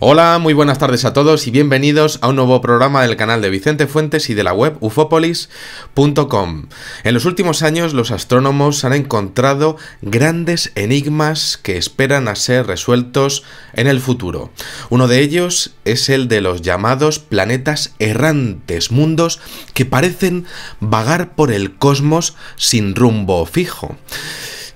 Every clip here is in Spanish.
Hola, muy buenas tardes a todos y bienvenidos a un nuevo programa del canal de Vicente Fuentes y de la web ufopolis.com. En los últimos años los astrónomos han encontrado grandes enigmas que esperan a ser resueltos en el futuro. Uno de ellos es el de los llamados planetas errantes, mundos que parecen vagar por el cosmos sin rumbo fijo.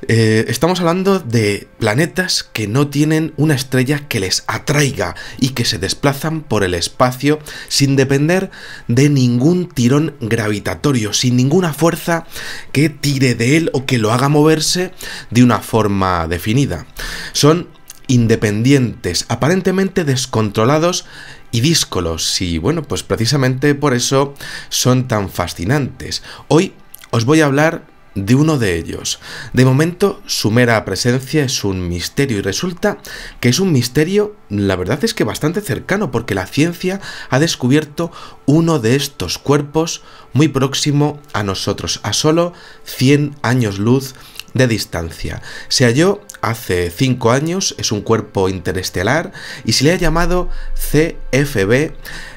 Eh, estamos hablando de planetas que no tienen una estrella que les atraiga y que se desplazan por el espacio sin depender de ningún tirón gravitatorio, sin ninguna fuerza que tire de él o que lo haga moverse de una forma definida. Son independientes, aparentemente descontrolados y díscolos, y bueno, pues precisamente por eso son tan fascinantes. Hoy os voy a hablar de uno de ellos. De momento, su mera presencia es un misterio y resulta que es un misterio, la verdad es que bastante cercano, porque la ciencia ha descubierto uno de estos cuerpos muy próximo a nosotros, a solo 100 años luz de distancia. Se halló hace 5 años, es un cuerpo interestelar y se le ha llamado CFB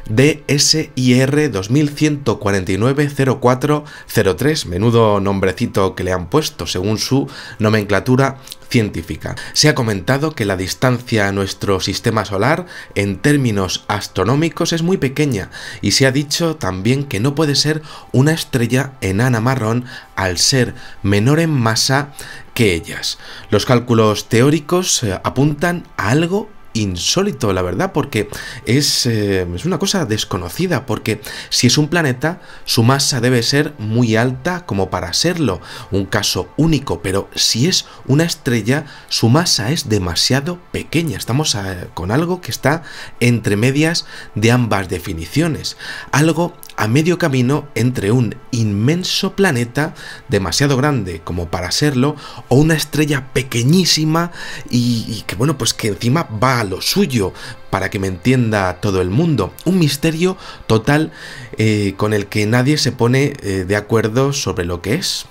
DSIR 2149-0403, menudo nombrecito que le han puesto según su nomenclatura científica. Se ha comentado que la distancia a nuestro sistema solar en términos astronómicos es muy pequeña y se ha dicho también que no puede ser una estrella enana marrón al ser menor en masa que ellas. Los cálculos teóricos eh, apuntan a algo insólito, la verdad, porque eh, es, una cosa desconocida, porque si es un planeta, su masa debe ser muy alta como para serlo, un caso único, pero si es una estrella, su masa es demasiado pequeña. Estamos eh, con algo que está entre medias de ambas definiciones, algo a medio camino entre un inmenso planeta demasiado grande como para serlo o una estrella pequeñísima y, que bueno pues que encima va a lo suyo para que me entienda todo el mundo un misterio total eh, con el que nadie se pone eh, de acuerdo sobre lo que es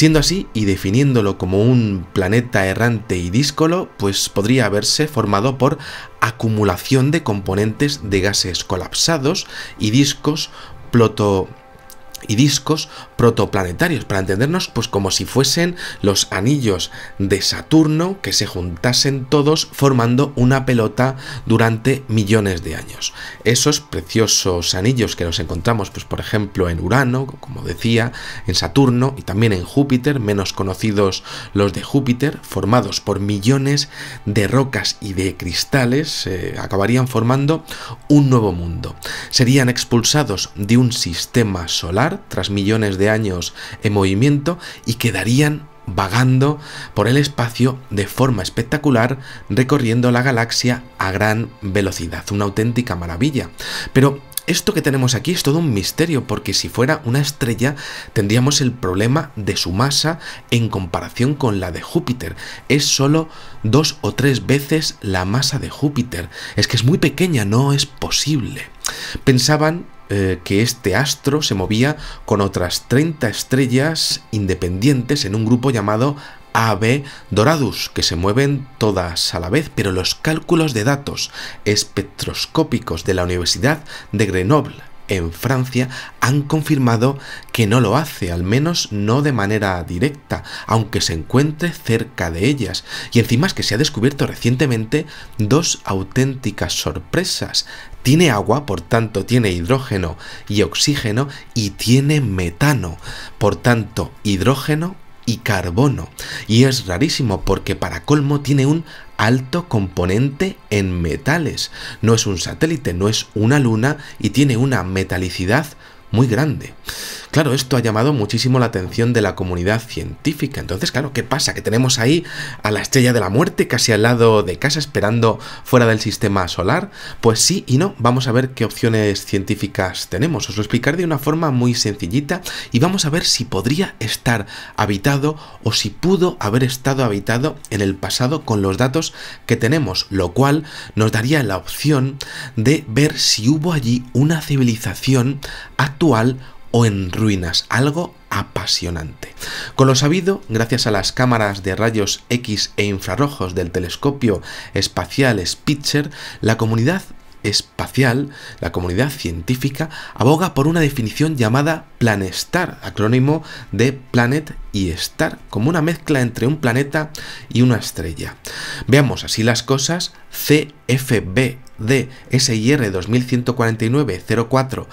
Siendo así, y definiéndolo como un planeta errante y díscolo, pues podría haberse formado por acumulación de componentes de gases colapsados y discos ploto- y discos protoplanetarios, para entendernos, pues como si fuesen los anillos de Saturno que se juntasen todos formando una pelota durante millones de años. Esos preciosos anillos que nos encontramos, pues por ejemplo, en Urano, como decía, en Saturno y también en Júpiter, menos conocidos los de Júpiter, formados por millones de rocas y de cristales, eh, acabarían formando un nuevo mundo. Serían expulsados de un sistema solar tras millones de años en movimiento y quedarían vagando por el espacio de forma espectacular, recorriendo la galaxia a gran velocidad. Una auténtica maravilla. Pero esto que tenemos aquí es todo un misterio, porque si fuera una estrella tendríamos el problema de su masa en comparación con la de Júpiter. Es sólo dos o tres veces la masa de Júpiter. Es que es muy pequeña, no es posible. Pensaban eh, que este astro se movía con otras 30 estrellas independientes en un grupo llamado AB Doradus, que se mueven todas a la vez, pero los cálculos de datos espectroscópicos de la Universidad de Grenoble en Francia han confirmado que no lo hace, al menos no de manera directa, aunque se encuentre cerca de ellas. Y encima es que se ha descubierto recientemente dos auténticas sorpresas. Tiene agua, por tanto tiene hidrógeno y oxígeno, y tiene metano, por tanto hidrógeno y carbono. Y es rarísimo porque para colmo tiene un alto componente en metales. No es un satélite, no es una luna y tiene una metalicidad muy grande. Claro, esto ha llamado muchísimo la atención de la comunidad científica. Entonces, claro, ¿qué pasa? Que tenemos ahí a la estrella de la muerte casi al lado de casa esperando fuera del sistema solar. Pues sí y no, vamos a ver qué opciones científicas tenemos. Os lo explicaré de una forma muy sencillita y vamos a ver si podría estar habitado o si pudo haber estado habitado en el pasado con los datos que tenemos, lo cual nos daría la opción de ver si hubo allí una civilización activa o en ruinas, algo apasionante. Con lo sabido, gracias a las cámaras de rayos X e infrarrojos del telescopio espacial Spitzer, la comunidad espacial, la comunidad científica, aboga por una definición llamada planestar, acrónimo de planet y star, como una mezcla entre un planeta y una estrella. Veamos así las cosas, CFB de SIR 2149 04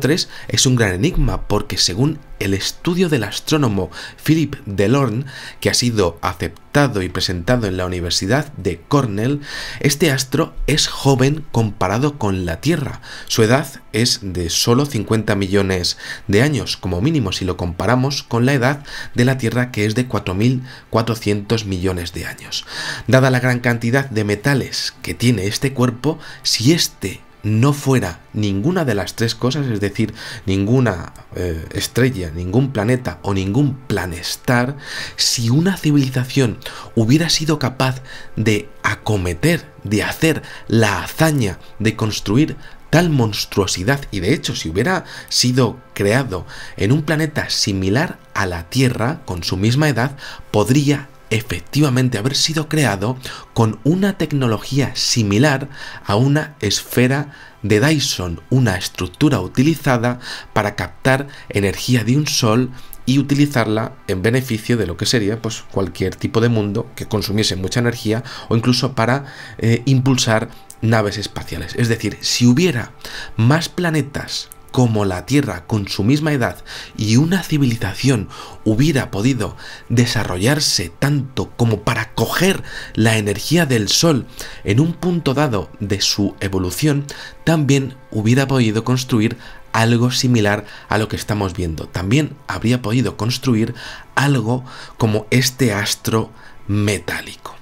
03 es un gran enigma porque según el estudio del astrónomo Philip Delorme, que ha sido aceptado y presentado en la Universidad de Cornell, este astro es joven comparado con la Tierra. Su edad es de solo 50 millones de años, como mínimo si lo comparamos con la edad de la Tierra, que es de 4.400 millones de años. Dada la gran cantidad de metales que tiene este cuerpo, si este no fuera ninguna de las tres cosas, es decir, ninguna eh, estrella, ningún planeta o ningún planestar, si una civilización hubiera sido capaz de acometer, de hacer la hazaña de construir tal monstruosidad, y de hecho si hubiera sido creado en un planeta similar a la Tierra, con su misma edad, podría efectivamente haber sido creado con una tecnología similar a una esfera de Dyson, una estructura utilizada para captar energía de un sol y utilizarla en beneficio de lo que sería pues, cualquier tipo de mundo que consumiese mucha energía o incluso para eh, impulsar naves espaciales. Es decir, si hubiera más planetas como la Tierra con su misma edad y una civilización hubiera podido desarrollarse tanto como para coger la energía del Sol en un punto dado de su evolución, también hubiera podido construir algo similar a lo que estamos viendo. También habría podido construir algo como este astro metálico.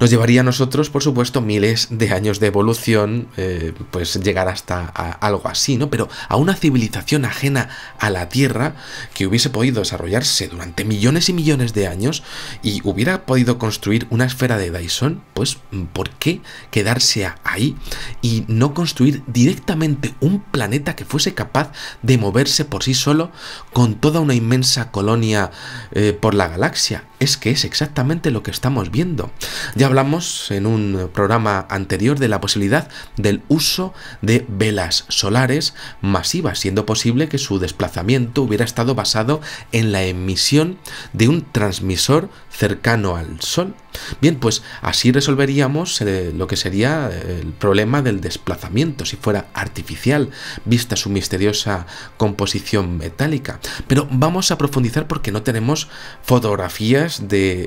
Nos llevaría a nosotros, por supuesto, miles de años de evolución, eh, pues llegar hasta algo así, ¿no? Pero a una civilización ajena a la Tierra que hubiese podido desarrollarse durante millones y millones de años y hubiera podido construir una esfera de Dyson, pues ¿por qué quedarse ahí y no construir directamente un planeta que fuese capaz de moverse por sí solo con toda una inmensa colonia eh, por la galaxia? Es que es exactamente lo que estamos viendo. Ya hablamos en un programa anterior de la posibilidad del uso de velas solares masivas, siendo posible que su desplazamiento hubiera estado basado en la emisión de un transmisor cercano al Sol Bien, pues así resolveríamos eh, lo que sería eh, el problema del desplazamiento, si fuera artificial, vista su misteriosa composición metálica. Pero vamos a profundizar porque no tenemos fotografías de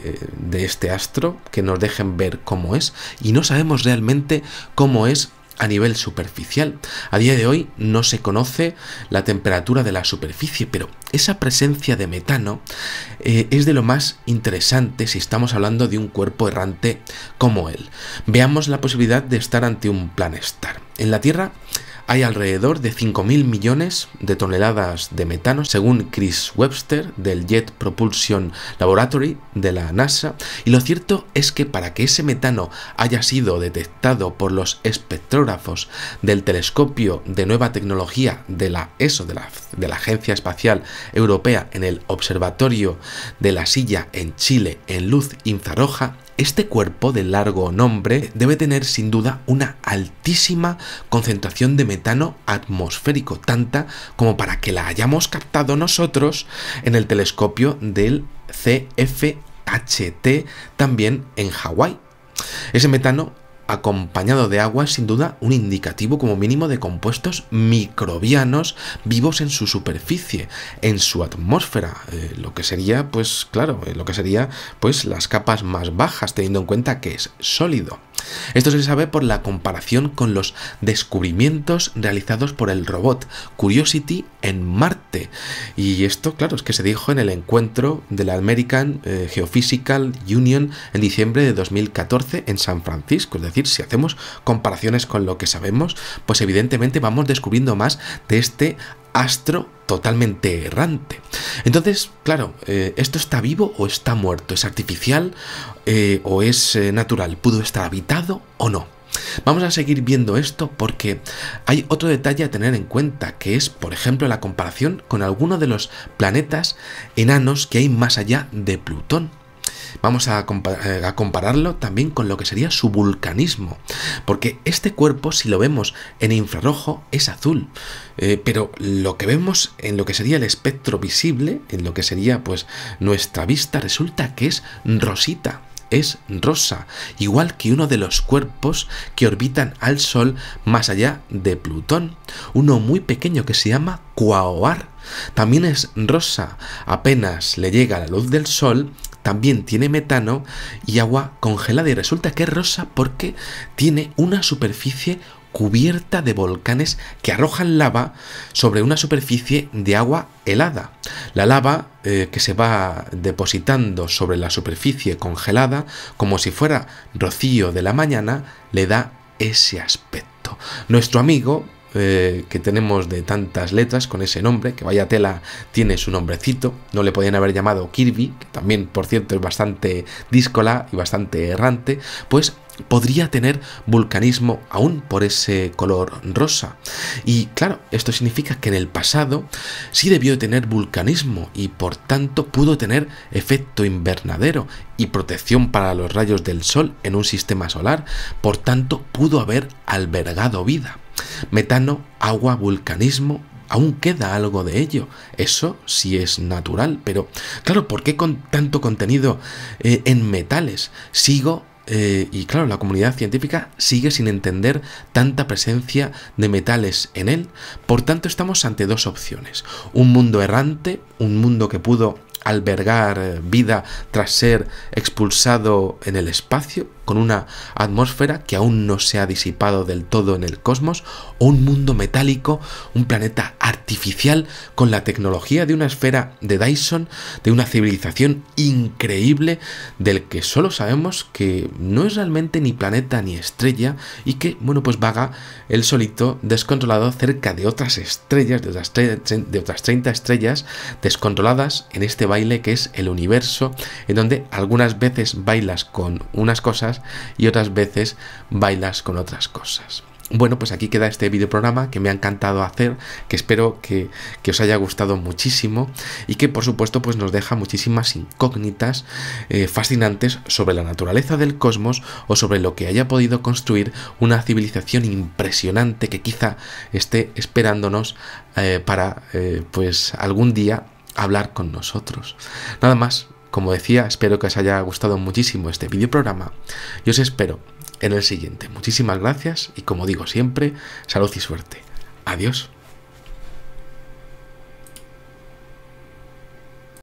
eh, este astro que nos dejen ver cómo es y no sabemos realmente cómo es a nivel superficial. A día de hoy no se conoce la temperatura de la superficie, pero esa presencia de metano eh, es de lo más interesante si estamos hablando de un cuerpo errante como él. Veamos la posibilidad de estar ante un planestar. En la Tierra hay alrededor de 5.000 millones de toneladas de metano, según Chris Webster del Jet Propulsion Laboratory de la NASA, y lo cierto es que para que ese metano haya sido detectado por los espectrógrafos del telescopio de nueva tecnología de la ESO, de la, de la Agencia Espacial Europea, en el Observatorio de la Silla en Chile en luz infrarroja, este cuerpo de largo nombre debe tener sin duda una altísima concentración de metano atmosférico, tanta como para que la hayamos captado nosotros en el telescopio del CFHT también en Hawái. Ese metano acompañado de agua es sin duda un indicativo como mínimo de compuestos microbianos vivos en su superficie, en su atmósfera, eh, lo que sería pues claro, eh, lo que sería pues las capas más bajas teniendo en cuenta que es sólido. Esto se sabe por la comparación con los descubrimientos realizados por el robot Curiosity en Marte. Y esto, claro, es que se dijo en el encuentro de la American eh, Geophysical Union en diciembre de 2014 en San Francisco. Es decir, si hacemos comparaciones con lo que sabemos, pues evidentemente vamos descubriendo más de este astro totalmente errante. Entonces, claro, eh, ¿esto está vivo o está muerto? ¿Es artificial eh, o es eh, natural? ¿Pudo estar habitado o no? Vamos a seguir viendo esto porque hay otro detalle a tener en cuenta, que es, por ejemplo, la comparación con alguno de los planetas enanos que hay más allá de Plutón vamos eh, a, compararlo también con lo que sería su vulcanismo, porque este cuerpo, si lo vemos en infrarrojo, es azul, eh, pero lo que vemos en lo que sería el espectro visible, en lo que sería pues nuestra vista, resulta que es rosita es rosa, igual que uno de los cuerpos que orbitan al Sol más allá de Plutón, uno muy pequeño que se llama Quaoar. También es rosa, apenas le llega la luz del Sol también tiene metano y agua congelada y resulta que es rosa porque tiene una superficie cubierta de volcanes que arrojan lava sobre una superficie de agua helada. La lava eh, que se va depositando sobre la superficie congelada, como si fuera rocío de la mañana, le da ese aspecto. Nuestro amigo eh, que tenemos de tantas letras con ese nombre, que vaya tela tiene su nombrecito, no le podían haber llamado Kirby, que también por cierto es bastante díscola y bastante errante, pues podría tener vulcanismo aún por ese color rosa. Y claro, esto significa que en el pasado sí debió tener vulcanismo y por tanto pudo tener efecto invernadero y protección para los rayos del sol en un sistema solar, por tanto pudo haber albergado vida. Metano, agua, vulcanismo, aún queda algo de ello. Eso sí es natural, pero claro, ¿por qué con tanto contenido eh, en metales? Sigo eh, y claro, la comunidad científica sigue sin entender tanta presencia de metales en él. Por tanto, estamos ante dos opciones. Un mundo errante, un mundo que pudo albergar eh, vida tras ser expulsado en el espacio, con una atmósfera que aún no se ha disipado del todo en el cosmos, o un mundo metálico, un planeta artificial con la tecnología de una esfera de Dyson, de una civilización increíble del que solo sabemos que no es realmente ni planeta ni estrella y que, bueno, pues vaga el solito descontrolado cerca de otras estrellas, de otras, de otras 30 estrellas descontroladas en este baile que es el universo, en donde algunas veces bailas con unas cosas y otras veces bailas con otras cosas. Bueno, pues aquí queda este videoprograma que me ha encantado hacer, que espero que, os haya gustado muchísimo y que por supuesto pues nos deja muchísimas incógnitas eh, fascinantes sobre la naturaleza del cosmos o sobre lo que haya podido construir una civilización impresionante que quizá esté esperándonos eh, para eh, pues algún día hablar con nosotros. Nada más, como decía, espero que os haya gustado muchísimo este videoprograma y os espero en el siguiente. Muchísimas gracias y como digo siempre, salud y suerte. Adiós.